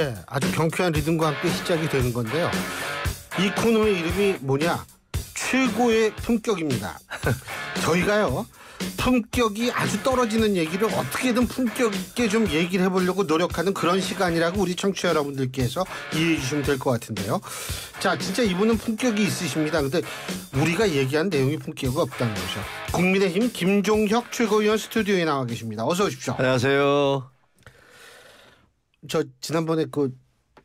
예, 아주 경쾌한 리듬과 함께 시작이 되는 건데요. 이 코너의 이름이 뭐냐? 최고의 품격입니다. 저희가요. 품격이 아주 떨어지는 얘기를 어떻게든 품격 있게 좀 얘기를 해보려고 노력하는 그런 시간이라고 우리 청취자 여러분들께서 이해해 주시면 될 것 같은데요. 자, 진짜 이분은 품격이 있으십니다. 근데 우리가 얘기한 내용이 품격이 없다는 거죠. 국민의힘 김종혁 최고위원 스튜디오에 나와 계십니다. 어서 오십시오. 안녕하세요. 저 지난번에 그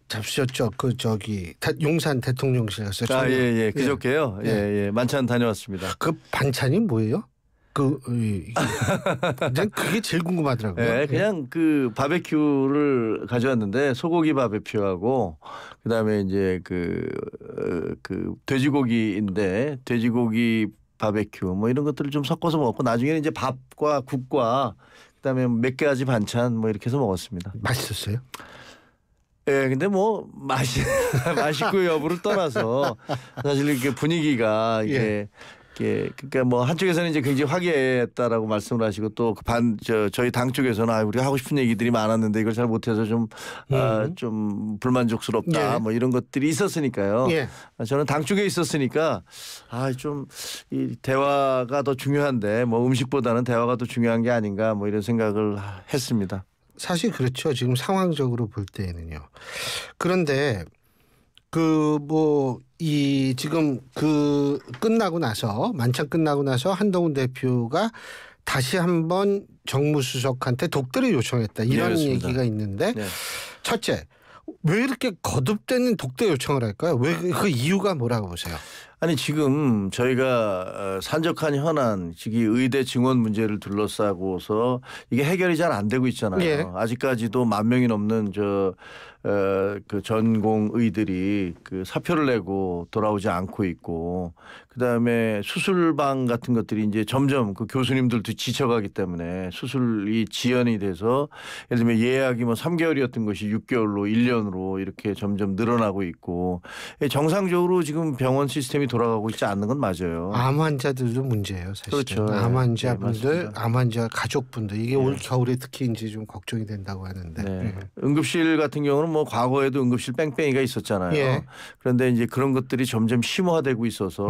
잡수셨죠? 그 저기 용산 대통령실 가서 아 예예 예. 예. 그저께요 예예 예. 예. 만찬 다녀왔습니다. 그 반찬이 뭐예요? 그 그냥 그게 제일 궁금하더라고요. 네, 그냥 예. 그 바베큐를 가져왔는데 소고기 바베큐하고 그다음에 이제 그그 어, 그 돼지고기인데 돼지고기 바베큐 뭐 이런 것들을 좀 섞어서 먹고 나중에는 이제 밥과 국과 그다음에 몇개 가지 반찬 뭐 이렇게 해서 먹었습니다. 맛있었어요? 예, 근데 뭐 맛이 맛있고 여부를 떠나서 사실 이렇게 분위기가 이게 예. 예, 그러니까 뭐 한쪽에서는 이제 굉장히 화기애애했다라고 말씀을 하시고 또 반저 그 저희 당 쪽에서는 아 우리가 하고 싶은 얘기들이 많았는데 이걸 잘 못해서 좀좀 아, 음. 아, 좀 불만족스럽다 예. 뭐 이런 것들이 있었으니까요. 예. 아, 저는 당 쪽에 있었으니까 아 좀 이 대화가 더 중요한데 뭐 음식보다는 대화가 더 중요한 게 아닌가 뭐 이런 생각을 했습니다. 사실 그렇죠. 지금 상황적으로 볼 때에는요. 그런데 그뭐이 지금 그 끝나고 나서 만찬 끝나고 나서 한동훈 대표가 다시 한번 정무수석한테 독대를 요청했다 예, 이런 네, 얘기가 있는데 네. 첫째 왜 이렇게 거듭되는 독대 요청을 할까요? 왜그 그 이유가 뭐라고 보세요? 아니 지금 저희가 어, 산적한 현안, 즉금 의대 증원 문제를 둘러싸고서 이게 해결이 잘 안 되고 있잖아요. 예. 아직까지도 만 명이 넘는 저 어, 그 전공의들이 그 사표를 내고 돌아오지 않고 있고 그다음에 수술방 같은 것들이 이제 점점 그 교수님들도 지쳐가기 때문에 수술이 지연이 돼서 예를 들면 예약이 뭐 3개월이었던 것이 6개월로 1년으로 이렇게 점점 늘어나고 있고 예, 정상적으로 지금 병원 시스템이 돌아가고 있지 않는 건 맞아요. 암 환자들도 문제예요, 사실. 그렇죠. 예, 암 환자분들, 네, 암 환자 가족분들 이게 네. 올 겨울에 특히 이제 좀 걱정이 된다고 하는데 네. 음. 응급실 같은 경우는 뭐 과거에도 응급실 뺑뺑이가 있었잖아요. 예. 그런데 이제 그런 것들이 점점 심화되고 있어서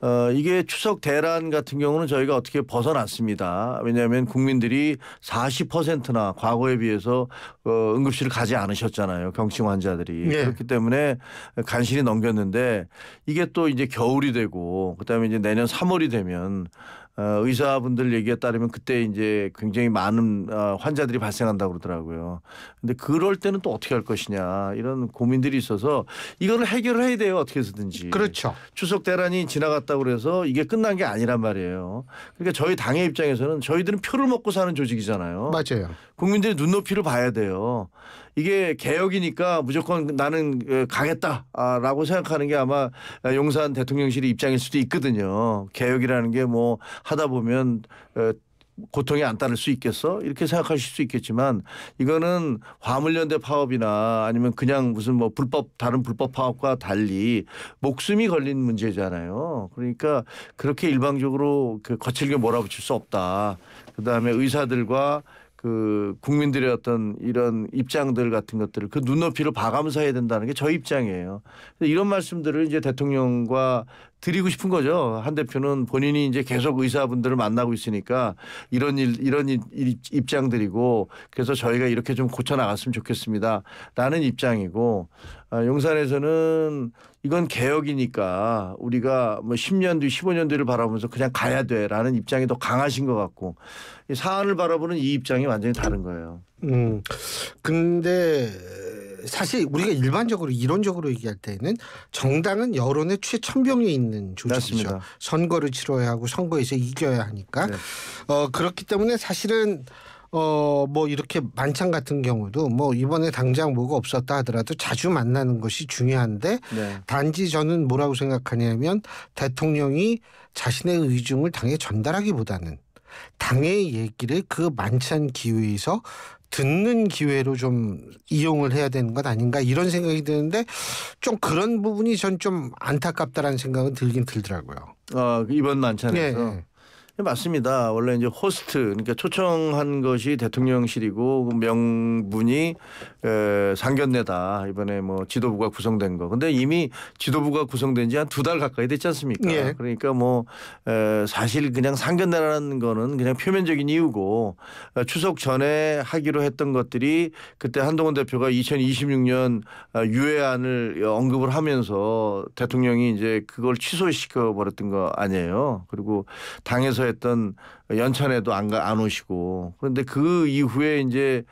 어, 이게 추석 대란 같은 경우는 저희가 어떻게 벗어났습니다. 왜냐하면 국민들이 40%나 과거에 비해서 어, 응급실을 가지 않으셨잖아요. 경증 환자들이. 예. 그렇기 때문에 간신히 넘겼는데 이게 또 이제 겨울이 되고 그다음에 이제 내년 3월이 되면 어, 의사분들 얘기에 따르면 그때 이제 굉장히 많은 어, 환자들이 발생한다고 그러더라고요. 근데 그럴 때는 또 어떻게 할 것이냐 이런 고민들이 있어서 이거를 해결을 해야 돼요 어떻게 해서든지. 그렇죠. 추석 대란이 지나갔다고 그래서 이게 끝난 게 아니란 말이에요. 그러니까 저희 당의 입장에서는 저희들은 표를 먹고 사는 조직이잖아요. 맞아요. 국민들이 눈높이를 봐야 돼요. 이게 개혁이니까 무조건 나는 가겠다라고 아, 생각하는 게 아마 용산 대통령실의 입장일 수도 있거든요. 개혁이라는 게뭐 하다 보면 어, 고통이 안 따를 수 있겠어? 이렇게 생각하실 수 있겠지만 이거는 화물연대 파업이나 아니면 그냥 무슨 뭐 불법 다른 불법 파업과 달리 목숨이 걸린 문제잖아요. 그러니까 그렇게 일방적으로 그 거칠게 몰아붙일 수 없다. 그다음에 의사들과 그 국민들의 어떤 이런 입장들 같은 것들을 그 눈높이로 봐가면서 해야 된다는 게 저 입장이에요. 이런 말씀들을 이제 대통령과 드리고 싶은 거죠. 한 대표는 본인이 이제 계속 의사분들을 만나고 있으니까 이런 일, 이런 일, 입장들이고 그래서 저희가 이렇게 좀 고쳐 나갔으면 좋겠습니다. 라는 입장이고 아, 용산에서는 이건 개혁이니까 우리가 뭐 10년 뒤, 15년 뒤를 바라보면서 그냥 가야 돼라는 입장이 더 강하신 것 같고 사안을 바라보는 이 입장이 완전히 다른 거예요. 음, 근데 사실 우리가 일반적으로 이론적으로 얘기할 때는 정당은 여론의 최첨병에 있는 조직이죠. 맞습니다. 선거를 치러야 하고 선거에서 이겨야 하니까 네. 어, 그렇기 때문에 사실은 어뭐 이렇게 만찬 같은 경우도 뭐 이번에 당장 뭐가 없었다 하더라도 자주 만나는 것이 중요한데 네. 단지 저는 뭐라고 생각하냐면 대통령이 자신의 의중을 당에 전달하기보다는 당의 얘기를 그 만찬 기회에서 듣는 기회로 좀 이용을 해야 되는 것 아닌가 이런 생각이 드는데 좀 그런 부분이 전 좀 안타깝다라는 생각은 들긴 들더라고요. 아, 그 이번 만찬에서. 네. 네, 맞습니다. 원래 이제 호스트 그러니까 초청한 것이 대통령실이고 명분이 에, 상견례다 이번에 뭐 지도부가 구성된 거. 근데 이미 지도부가 구성된 지 한 두 달 가까이 됐지 않습니까? 예. 그러니까 뭐 에, 사실 그냥 상견례라는 거는 그냥 표면적인 이유고 어, 추석 전에 하기로 했던 것들이 그때 한동훈 대표가 2026년 어, 유해안을 언급을 하면서 대통령이 이제 그걸 취소시켜 버렸던 거 아니에요. 그리고 당에서 행사했던 연천에도 안, 가, 안 오시고 그런데 그 이후에 이제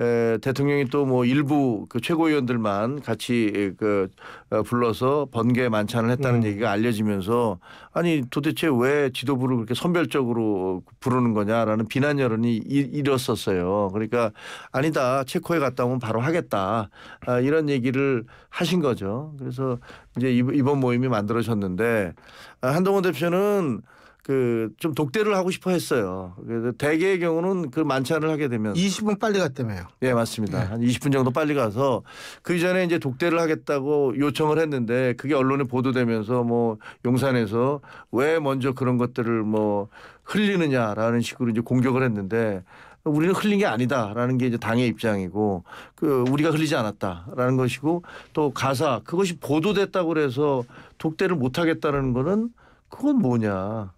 에, 대통령이 또 뭐 일부 그 최고위원들만 같이 그 어, 불러서 번개 만찬을 했다는 음. 얘기가 알려지면서 아니 도대체 왜 지도부를 그렇게 선별적으로 부르는 거냐라는 비난 여론이 일었었어요. 그러니까 아니다 체코에 갔다 오면 바로 하겠다 아, 이런 얘기를 하신 거죠. 그래서 이제 이번 모임이 만들어졌는데 아, 한동훈 대표는 그좀 독대를 하고 싶어 했어요. 그래서 대개의 경우는 그 만찬을 하게 되면 20분 빨리 갔다며요. 예, 맞습니다. 네. 한 20분 정도 빨리 가서 그 이전에 이제 독대를 하겠다고 요청을 했는데 그게 언론에 보도되면서 뭐 용산에서 왜 먼저 그런 것들을 뭐 흘리느냐라는 식으로 이제 공격을 했는데 우리는 흘린 게 아니다라는 게 이제 당의 입장이고 그 우리가 흘리지 않았다라는 것이고 또 가사 그것이 보도됐다고 그래서 독대를 못 하겠다는 거는 그건 뭐냐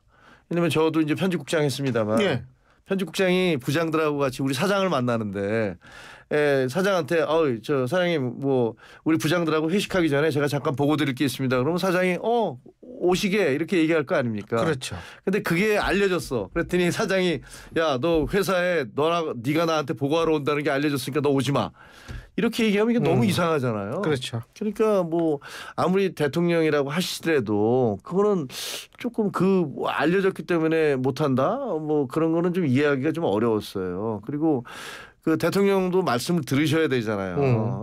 왜냐면 저도 이제 편집국장 했습니다만 예. 편집국장이 부장들하고 같이 우리 사장을 만나는데 에, 예, 사장한테 어이 저 사장님 뭐 우리 부장들하고 회식하기 전에 제가 잠깐 보고 드릴 게 있습니다. 그러면 사장이 어 오시게 이렇게 얘기할 거 아닙니까? 그렇죠. 근데 그게 알려졌어. 그랬더니 사장이 야 너 회사에 너나 네가 나한테 보고하러 온다는 게 알려졌으니까 너 오지 마. 이렇게 얘기하면 이게 너무 음. 이상하잖아요. 그렇죠. 그러니까 뭐 아무리 대통령이라고 하시더라도 그거는 조금 그 알려졌기 때문에 못한다 뭐 그런 거는 좀 이해하기가 좀 어려웠어요. 그리고 그 대통령도 말씀을 들으셔야 되잖아요.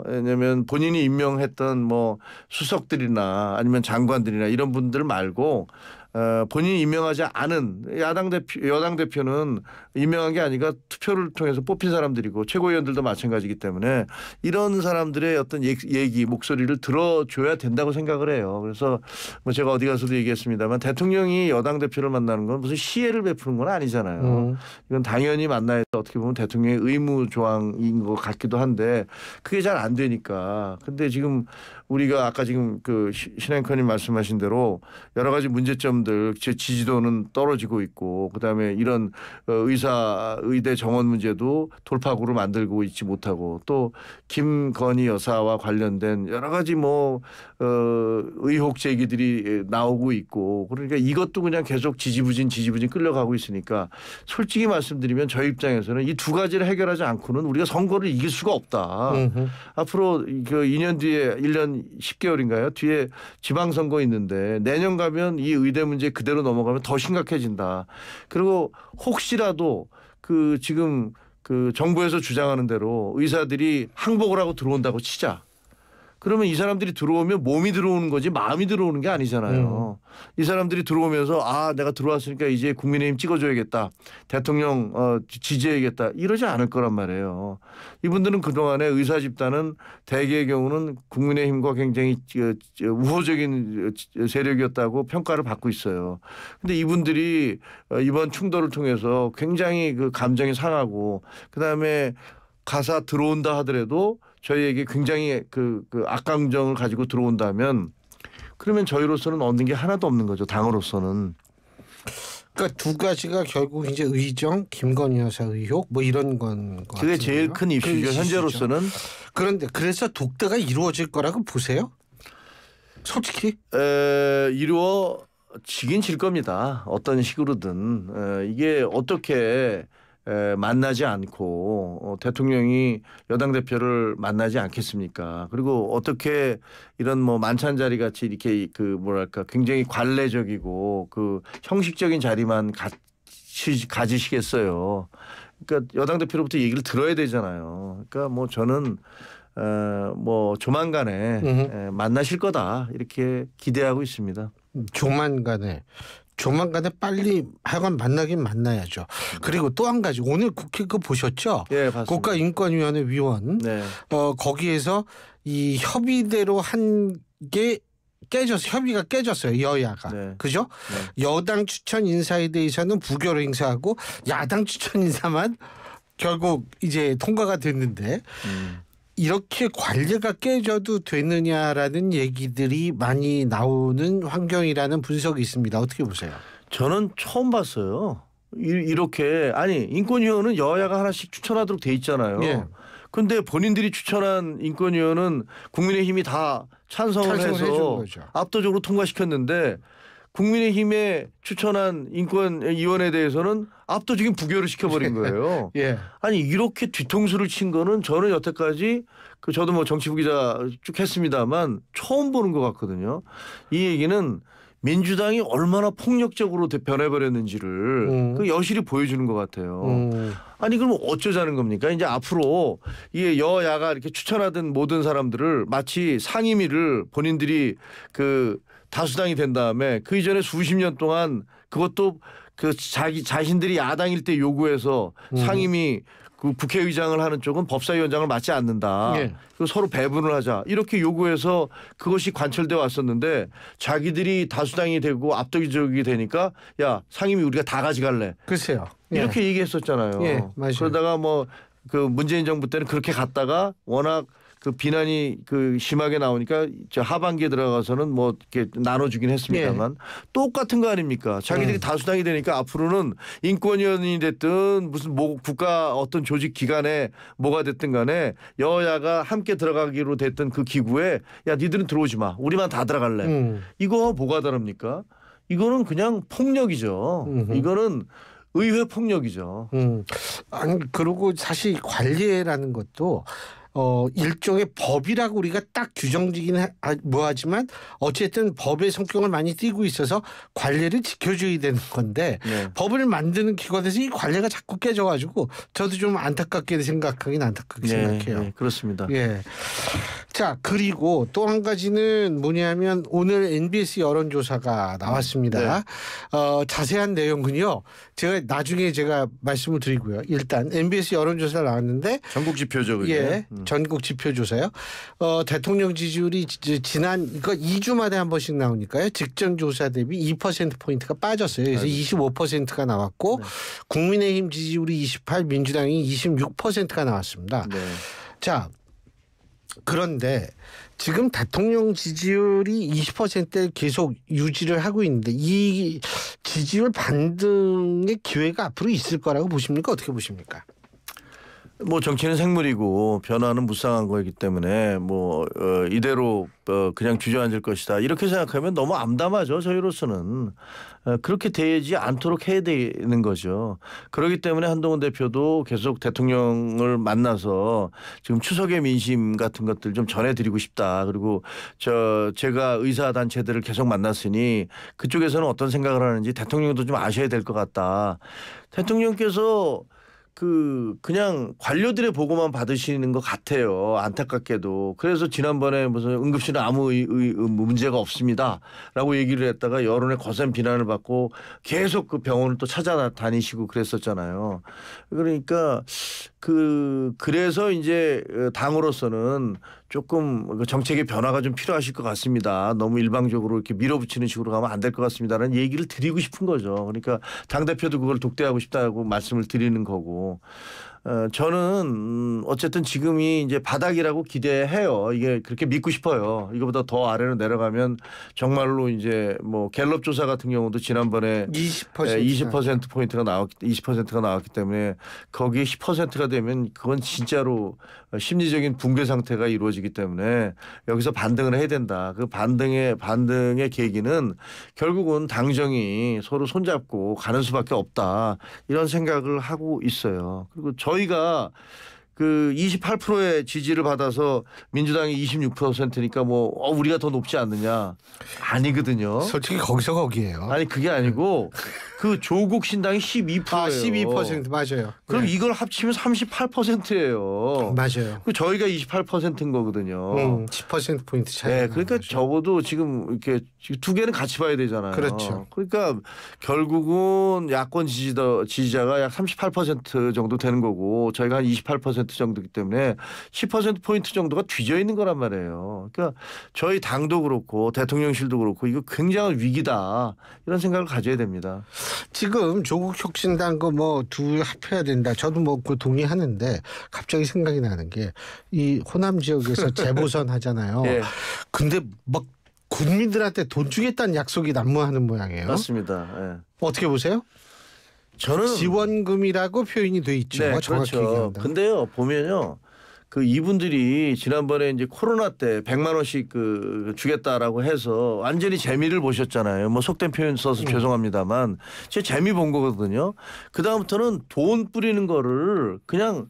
음. 왜냐하면 본인이 임명했던 뭐 수석들이나 아니면 장관들이나 이런 분들 말고 어, 본인이 임명하지 않은 야당 대표, 여당 대표는 임명한 게 아니라 투표를 통해서 뽑힌 사람들이고 최고위원들도 마찬가지이기 때문에 이런 사람들의 어떤 얘기, 목소리를 들어줘야 된다고 생각을 해요. 그래서 뭐 제가 어디 가서도 얘기했습니다만 대통령이 여당 대표를 만나는 건 무슨 시혜를 베푸는 건 아니잖아요. 음. 이건 당연히 만나야 어떻게 보면 대통령의 의무 조항인 것 같기도 한데 그게 잘 안 되니까. 근데 지금 우리가 아까 지금 그 신행커님 말씀하신 대로 여러 가지 문제점들 제 지지도는 떨어지고 있고 그다음에 이런 어, 의사 의대 정원 문제도 돌파구로 만들고 있지 못하고 또 김건희 여사와 관련된 여러 가지 뭐 어, 의혹 제기들이 예, 나오고 있고 그러니까 이것도 그냥 계속 지지부진 지지부진 끌려가고 있으니까 솔직히 말씀드리면 저희 입장에서는 이 두 가지를 해결하지 않고는 우리가 선거를 이길 수가 없다. 음흠. 앞으로 그 2년 뒤에 1년 한 10개월인가요? 뒤에 지방선거 있는데 내년 가면 이 의대 문제 그대로 넘어가면 더 심각해진다. 그리고 혹시라도 그 지금 그 정부에서 주장하는 대로 의사들이 항복을 하고 들어온다고 치자. 그러면 이 사람들이 들어오면 몸이 들어오는 거지 마음이 들어오는 게 아니잖아요. 음. 이 사람들이 들어오면서 아 내가 들어왔으니까 이제 국민의힘 찍어줘야겠다. 대통령 어, 지지해야겠다. 이러지 않을 거란 말이에요. 이분들은 그동안에 의사 집단은 대개의 경우는 국민의힘과 굉장히 어, 우호적인 어, 어, 세력이었다고 평가를 받고 있어요. 근데 이분들이 이번 충돌을 통해서 굉장히 그 감정이 상하고 그다음에 가사 들어온다 하더라도 저희에게 굉장히 그, 그 악감정을 가지고 들어온다면 그러면 저희로서는 얻는 게 하나도 없는 거죠. 당으로서는. 그러니까 두 가지가 결국 이제 의정, 김건희 여사 의혹 뭐 이런 건 그게 같은데요? 제일 큰 그 이슈죠. 현재로서는. 그런데 그래서 독대가 이루어질 거라고 보세요? 솔직히? 에, 이루어 지긴 질 겁니다. 어떤 식으로든 에, 이게 어떻게 만나지 않고 어, 대통령이 여당 대표를 만나지 않겠습니까? 그리고 어떻게 이런 뭐 만찬 자리 같이 이렇게 그 뭐랄까 굉장히 관례적이고 그 형식적인 자리만 같이 가지시겠어요. 그러니까 여당 대표로부터 얘기를 들어야 되잖아요. 그러니까 뭐 저는 어뭐 조만간에 에, 만나실 거다 이렇게 기대하고 있습니다. 조만간에 조만간에 빨리 하여간 만나긴 만나야죠. 음. 그리고 또 한 가지 오늘 국회 그 보셨죠? 예, 봤습니다. 국가인권위원회 위원 네. 어 거기에서 이 협의대로 한 게 깨져서 협의가 깨졌어요 여야가 네. 그죠? 네. 여당 추천 인사에 대해서는 부결 행사하고 야당 추천 인사만 결국 이제 통과가 됐는데 음. 이렇게 관례가 깨져도 되느냐라는 얘기들이 많이 나오는 환경이라는 분석이 있습니다. 어떻게 보세요? 저는 처음 봤어요. 이, 이렇게 아니 인권위원은 여야가 하나씩 추천하도록 돼 있잖아요. 예. 근데 본인들이 추천한 인권위원은 국민의힘이 다 찬성을, 찬성을 해서 압도적으로 통과시켰는데 국민의힘에 추천한 인권위원회에 대해서는 압도적인 부결을 시켜버린 예. 거예요. 예. 아니 이렇게 뒤통수를 친 거는 저는 여태까지 그 저도 뭐 정치부 기자 쭉 했습니다만 처음 보는 것 같거든요. 이 얘기는 민주당이 얼마나 폭력적으로 변해버렸는지를 음. 그 여실히 보여주는 것 같아요. 음. 아니 그럼 어쩌자는 겁니까? 이제 앞으로 이게 여야가 이렇게 추천하던 모든 사람들을 마치 상임위를 본인들이 그 다수당이 된 다음에 그 이전에 수십 년 동안 그것도 그 자기 자신들이 야당일 때 요구해서 음. 상임위 그 국회의장을 하는 쪽은 법사위원장을 맡지 않는다. 예. 그 서로 배분을 하자 이렇게 요구해서 그것이 관철돼 왔었는데 자기들이 다수당이 되고 압도적이 되니까 야 상임위 우리가 다 가져갈래. 글쎄요. 예. 이렇게 얘기했었잖아요. 예, 그러다가 뭐 그 문재인 정부 때는 그렇게 갔다가 워낙 그 비난이 그 심하게 나오니까 저 하반기에 들어가서는 뭐 이렇게 나눠주긴 했습니다만 네. 똑같은 거 아닙니까? 자기들이 네. 다수당이 되니까 앞으로는 인권위원이 됐든 무슨 뭐 국가 어떤 조직 기관에 뭐가 됐든 간에 여야가 함께 들어가기로 됐던 그 기구에 야 니들은 들어오지 마. 우리만 다 들어갈래. 음. 이거 뭐가 다릅니까? 이거는 그냥 폭력이죠. 음흠. 이거는 의회 폭력이죠. 음. 아니 그리고 사실 관리라는 것도 어 일종의 법이라고 우리가 딱 규정지긴 하, 아, 뭐하지만 어쨌든 법의 성격을 많이 띠고 있어서 관례를 지켜줘야 되는 건데 네. 법을 만드는 기관에서 이 관례가 자꾸 깨져가지고 저도 좀 안타깝게 생각하긴 안타깝게 네, 생각해요. 네, 그렇습니다. 예. 자 그리고 또 한 가지는 뭐냐면 오늘 NBS 여론조사가 나왔습니다. 네. 어, 자세한 내용은요. 제가 나중에 제가 말씀을 드리고요. 일단 MBS 여론조사 나왔는데 전국 지표죠, 그게. 예. 음. 전국 지표 조사요. 어, 대통령 지지율이 지난 지 이거 2주마다 한 번씩 나오니까요. 직전 조사 대비 2% 포인트가 빠졌어요. 그래서 네. 25%가 나왔고 네. 국민의힘 지지율이 28, 민주당이 26%가 나왔습니다. 네. 자, 그런데 지금 대통령 지지율이 20%를 계속 유지를 하고 있는데 이 지지율 반등의 기회가 앞으로 있을 거라고 보십니까? 어떻게 보십니까? 뭐 정치는 생물이고 변화는 무쌍한 거이기 때문에 뭐 어, 이대로 어, 그냥 주저앉을 것이다 이렇게 생각하면 너무 암담하죠 저희로서는 어, 그렇게 되지 않도록 해야 되는 거죠 그러기 때문에 한동훈 대표도 계속 대통령을 만나서 지금 추석의 민심 같은 것들 좀 전해드리고 싶다 그리고 저 제가 의사 단체들을 계속 만났으니 그쪽에서는 어떤 생각을 하는지 대통령도 좀 아셔야 될 것 같다 대통령께서 그 그냥 관료들의 보고만 받으시는 것 같아요. 안타깝게도. 그래서 지난번에 무슨 응급실은 아무 의, 의, 문제가 없습니다라고 얘기를 했다가 여론의 거센 비난을 받고 계속 그 병원을 또 찾아다니시고 그랬었잖아요. 그러니까 그 그래서 이제 당으로서는 조금 그 정책의 변화가 좀 필요하실 것 같습니다. 너무 일방적으로 이렇게 밀어붙이는 식으로 가면 안 될 것 같습니다라는 얘기를 드리고 싶은 거죠. 그러니까 당 대표도 그걸 독대하고 싶다고 말씀을 드리는 거고 어, 저는 음, 어쨌든 지금이 이제 바닥이라고 기대해요. 이게 그렇게 믿고 싶어요. 이거보다 더 아래로 내려가면 정말로 이제 뭐 갤럽 조사 같은 경우도 지난번에 20% 20% 포인트가 나왔기 20%가 나왔기 때문에 거기에 10%가 되면 그건 진짜로 심리적인 붕괴 상태가 이루어지기 때문에 여기서 반등을 해야 된다. 그 반등의 반등의 계기는 결국은 당정이 서로 손잡고 가는 수밖에 없다. 이런 생각을 하고 있어요. 그리고 저희 저희가 그 28%의 지지를 받아서 민주당이 26%니까 뭐 어, 우리가 더 높지 않느냐 아니거든요. 솔직히 거기서 거기에요. 아니 그게 아니고 그 조국 신당이 12%예요. 아, 12% 맞아요. 그럼 네. 이걸 합치면 38%예요. 맞아요. 그 저희가 28%인 거거든요. 음, 10% 포인트 차이. 네, 그러니까 거죠. 적어도 지금 이렇게 지금 두 개는 같이 봐야 되잖아요. 그렇죠. 그러니까 결국은 야권 지지자 지지자가 약 38% 정도 되는 거고 저희가 한 28% 정도기 때문에 10% 포인트 정도가 뒤져 있는 거란 말이에요. 그러니까 저희 당도 그렇고 대통령실도 그렇고 이거 굉장한 위기다 이런 생각을 가져야 됩니다. 지금 조국 혁신당 거뭐둘 합해야 된다. 저도 뭐 그 동의하는데 갑자기 생각이 나는 게 이 호남 지역에서 재보선 하잖아요. 예. 근데 막 국민들한테 돈 주겠다는 약속이 난무하는 모양이에요. 맞습니다. 예. 어떻게 보세요? 저는 지원금이라고 표현이 돼 있죠. 네, 정확히 그렇죠. 얘기한다. 근데요 보면요 그 이분들이 지난번에 이제 코로나 때 100만 원씩 그 주겠다라고 해서 완전히 재미를 보셨잖아요. 뭐 속된 표현 써서 음. 죄송합니다만 제 재미 본 거거든요. 그 다음부터는 돈 뿌리는 거를 그냥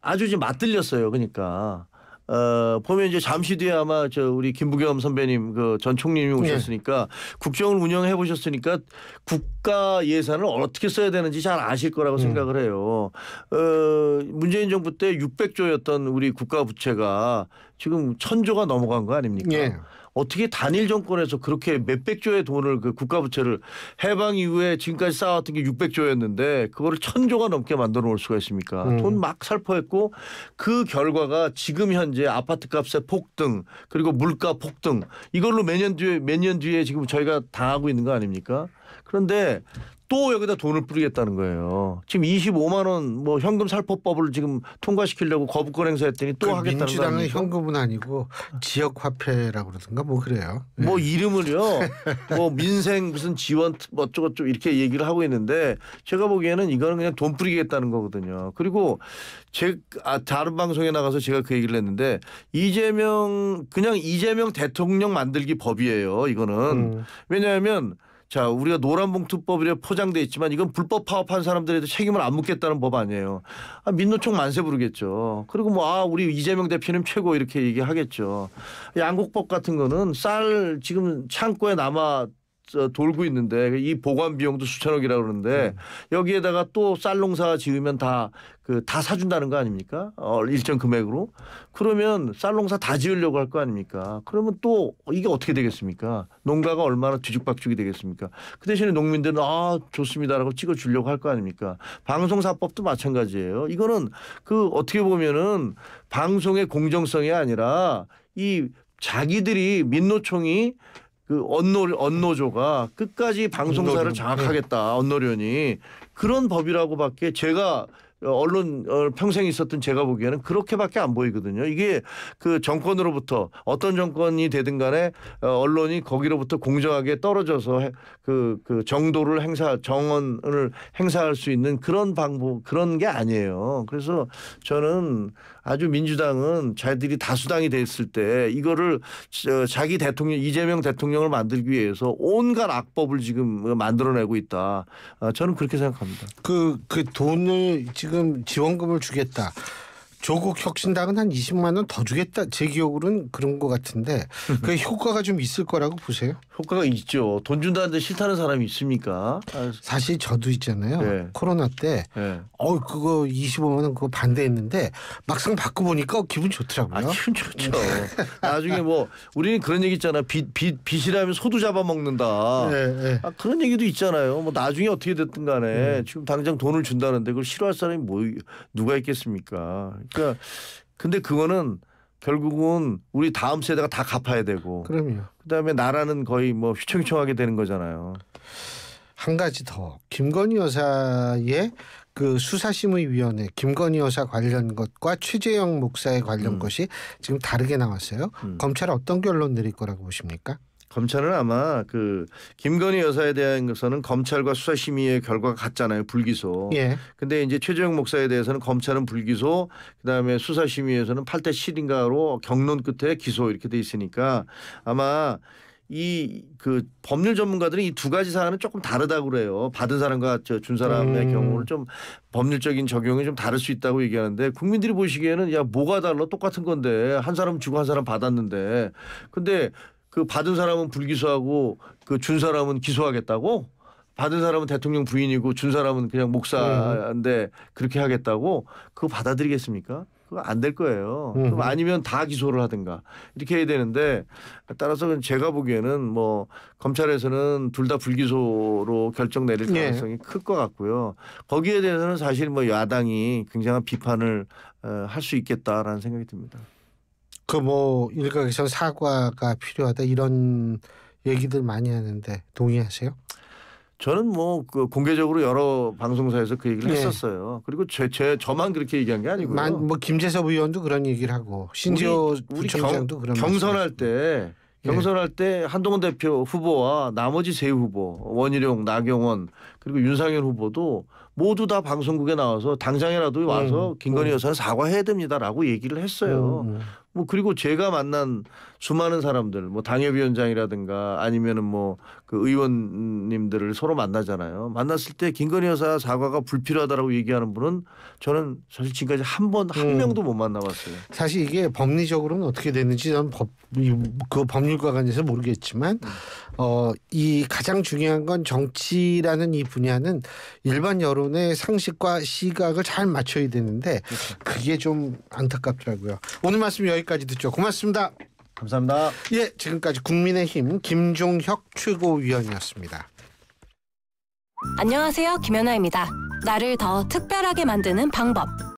아주 이제 맞들렸어요. 그러니까 어, 보면 이제 잠시 뒤에 아마 저 우리 김부겸 선배님 그 전 총리님이 네. 오셨으니까 네. 국정을 운영해 보셨으니까 국가 예산을 어떻게 써야 되는지 잘 아실 거라고 음. 생각을 해요. 어, 문재인 정부 때 600조였던 우리 국가 부채가 지금 천조가 넘어간 거 아닙니까? 네. 어떻게 단일 정권에서 그렇게 몇백 조의 돈을 그 국가 부채를 해방 이후에 지금까지 쌓아왔던 게 육백 조였는데 그거를 천조가 넘게 만들어 놓을 수가 있습니까? 음. 돈막 살포했고 그 결과가 지금 현재 아파트 값의 폭등 그리고 물가 폭등 이걸로 몇 년 뒤에 몇 년 뒤에 지금 저희가 당하고 있는 거 아닙니까? 그런데 또 여기다 돈을 뿌리겠다는 거예요. 지금 25만 원 뭐 현금 살포법을 지금 통과시키려고 거부권 행사했더니 또그 하겠다는 거 민주당은 현금은 아니고 지역 화폐라고 그러든가 뭐 그래요. 네. 뭐 이름을요. 뭐 민생 무슨 지원 뭐 어쩌고저쩌고 이렇게 얘기를 하고 있는데 제가 보기에는 이거는 그냥 돈 뿌리겠다는 거거든요. 그리고 제 아, 다른 방송에 나가서 제가 그 얘기를 했는데 이재명 그냥 이재명 대통령 만들기 법이에요. 이거는 음. 왜냐하면 자, 우리가 노란봉투법이라 포장돼 있지만 이건 불법 파업한 사람들에도 책임을 안 묻겠다는 법 아니에요. 아, 민노총 만세 부르겠죠. 그리고 뭐, 아, 우리 이재명 대표는 최고 이렇게 얘기하겠죠. 양곡법 같은 거는 쌀 지금 창고에 남아 돌고 있는데 이 보관 비용도 수천억이라 그러는데 네. 여기에다가 또쌀 농사 지으면 다 그다 그 사준다는 거 아닙니까? 어, 일정 금액으로 그러면 쌀 농사 다 지으려고 할 거 아닙니까? 그러면 또 이게 어떻게 되겠습니까? 농가가 얼마나 뒤죽박죽이 되겠습니까? 그 대신에 농민들은 아 좋습니다라고 찍어 주려고 할 거 아닙니까? 방송사법도 마찬가지예요. 이거는 그 어떻게 보면은 방송의 공정성이 아니라 이 자기들이 민노총이 그 언노 언노조가 끝까지 방송사를 언노조. 장악하겠다 언노련이 리 그런 법이라고밖에 제가 언론 어, 평생 있었던 제가 보기에는 그렇게밖에 안 보이거든요. 이게 그 정권으로부터 어떤 정권이 되든 간에 어, 언론이 거기로부터 공정하게 떨어져서 그, 그 정도를 행사 정원을 행사할 수 있는 그런 방법 그런 게 아니에요. 그래서 저는 아주 민주당은 자기들이 다수당이 됐을 때 이거를 자기 대통령 이재명 대통령을 만들기 위해서 온갖 악법을 지금 만들어내고 있다. 아, 저는 그렇게 생각합니다. 그그 그 돈을 지금 지금 지원금을 주겠다. 조국 혁신당은 한 20만 원 더 주겠다. 제 기억으로는 그런 것 같은데 그 효과가 좀 있을 거라고 보세요? 효과가 있죠. 돈 준다는데 싫다는 사람이 있습니까? 사실 저도 있잖아요. 네. 코로나 때 네. 어, 그거 25만 원 그거 반대했는데 막상 받고 보니까 기분 좋더라고요. 아, 기분 좋죠. 네. 나중에 뭐 우리는 그런 얘기 있잖아. 빚, 빚, 빚이라면 소도 잡아먹는다. 네, 네. 아, 그런 얘기도 있잖아요. 뭐 나중에 어떻게 됐든 간에 네. 지금 당장 돈을 준다는데 그걸 싫어할 사람이 뭐 누가 있겠습니까? 그러니까 근데 그거는 결국은 우리 다음 세대가 다 갚아야 되고 그럼요. 그다음에 나라는 거의 뭐 휘청휘청하게 되는 거잖아요. 한 가지 더 김건희 여사의 그 수사심의위원회 김건희 여사 관련 것과 최재형 목사에 관련 음. 것이 지금 다르게 나왔어요. 음. 검찰 어떤 결론 내릴 거라고 보십니까? 검찰은 아마 그 김건희 여사에 대한 것은 검찰과 수사심의의 결과가 같잖아요. 불기소. 예. 근데 이제 최재형 목사에 대해서는 검찰은 불기소, 그다음에 수사심의에서는 8대 7인가로 경론 끝에 기소 이렇게 돼 있으니까 아마 이 그 법률 전문가들이이 두 가지 사안은 조금 다르다고 그래요. 받은 사람과 준 사람의 음. 경우는 좀 법률적인 적용이 좀 다를 수 있다고 얘기하는데 국민들이 보시기에는 야 뭐가 달라 똑같은 건데 한 사람 주고 한 사람 받았는데 근데 그 받은 사람은 불기소하고 그 준 사람은 기소하겠다고 받은 사람은 대통령 부인이고 준 사람은 그냥 목사인데 그렇게 하겠다고 그거 받아들이겠습니까? 그거 안 될 거예요. 그럼 아니면 다 기소를 하든가 이렇게 해야 되는데 따라서 제가 보기에는 뭐 검찰에서는 둘 다 불기소로 결정 내릴 예. 가능성이 네. 클것 같고요. 거기에 대해서는 사실 뭐 야당이 굉장한 비판을 어, 할수 있겠다라는 생각이 듭니다. 그뭐 일각에서 사과가 필요하다 이런 얘기들 많이 하는데 동의하세요? 저는 뭐그 공개적으로 여러 방송사에서 그 얘기를 네. 했었어요. 그리고 제, 제 저만 그렇게 얘기한 게 아니고요. 만, 뭐 김재섭 의원도 그런 얘기를 하고 신지호 부총장도 그런 경선할 말씀하셨죠. 때 네. 경선할 때 한동훈 대표 후보와 나머지 세 후보 원희룡, 나경원 그리고 윤상현 후보도 모두 다 방송국에 나와서 당장이라도 와서 음. 음. 김건희 여사 사과해야 됩니다라고 얘기를 했어요. 음. 음. 뭐 그리고 제가 만난 수많은 사람들 뭐 당협위원장이라든가 아니면은 뭐그 의원님들을 서로 만나잖아요. 만났을 때 김건희 여사 사과가 불필요하다라고 얘기하는 분은 저는 사실 지금까지 한 번한 음. 명도 못 만나봤어요. 사실 이게 법리적으로는 어떻게 되는지 저는 법 그법률과관해서 모르겠지만 어 이 가장 중요한 건 정치라는 이 분야는 일반 여론의 상식과 시각을 잘 맞춰야 되는데 그렇죠. 그게 좀 안타깝더라고요. 오늘 말씀 여기. 여기까지 듣죠. 고맙습니다. 감사합니다. 예, 지금까지 국민의힘 김종혁 최고위원이었습니다. 안녕하세요. 김연아입니다. 나를 더 특별하게 만드는 방법.